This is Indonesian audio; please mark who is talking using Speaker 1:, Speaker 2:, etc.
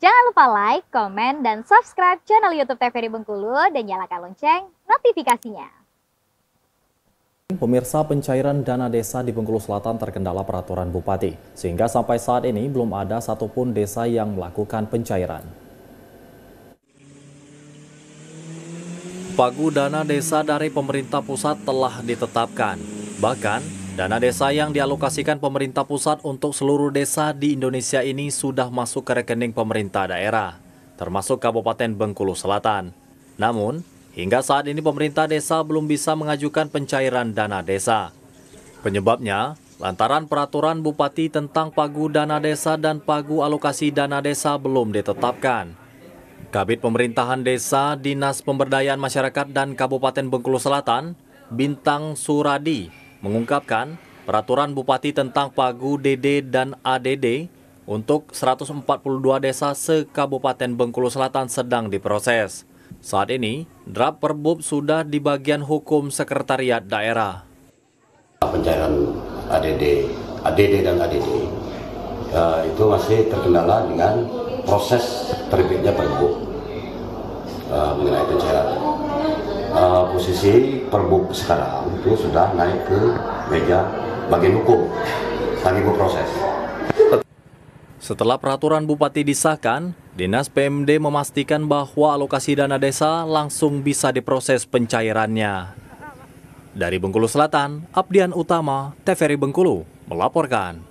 Speaker 1: Jangan lupa like, komen, dan subscribe channel YouTube TVRI Bengkulu dan nyalakan lonceng notifikasinya. Pemirsa pencairan dana desa di Bengkulu Selatan terkendala peraturan bupati, sehingga sampai saat ini belum ada satupun desa yang melakukan pencairan. Pagu dana desa dari pemerintah pusat telah ditetapkan, bahkan Dana desa yang dialokasikan pemerintah pusat untuk seluruh desa di Indonesia ini sudah masuk ke rekening pemerintah daerah, termasuk Kabupaten Bengkulu Selatan. Namun, hingga saat ini pemerintah desa belum bisa mengajukan pencairan dana desa. Penyebabnya, lantaran peraturan Bupati tentang pagu dana desa dan pagu alokasi dana desa belum ditetapkan. Kabit Pemerintahan Desa, Dinas Pemberdayaan Masyarakat dan Kabupaten Bengkulu Selatan, Bintang Suradi, mengungkapkan peraturan bupati tentang pagu DD dan ADD untuk 142 desa se-Kabupaten Bengkulu Selatan sedang diproses. Saat ini, draft perbub sudah di bagian hukum sekretariat daerah.
Speaker 2: Pencairan ADD, ADD dan ADD ya, itu masih terkendala dengan proses terbitnya perbub
Speaker 3: posisi perbuk sekarang itu sudah naik ke meja bagian hukum lagi berproses. Setelah peraturan bupati
Speaker 1: disahkan, Dinas PMD memastikan bahwa alokasi dana desa langsung bisa diproses pencairannya. Dari Bengkulu Selatan, Abdian Utama, TVRI Bengkulu, melaporkan.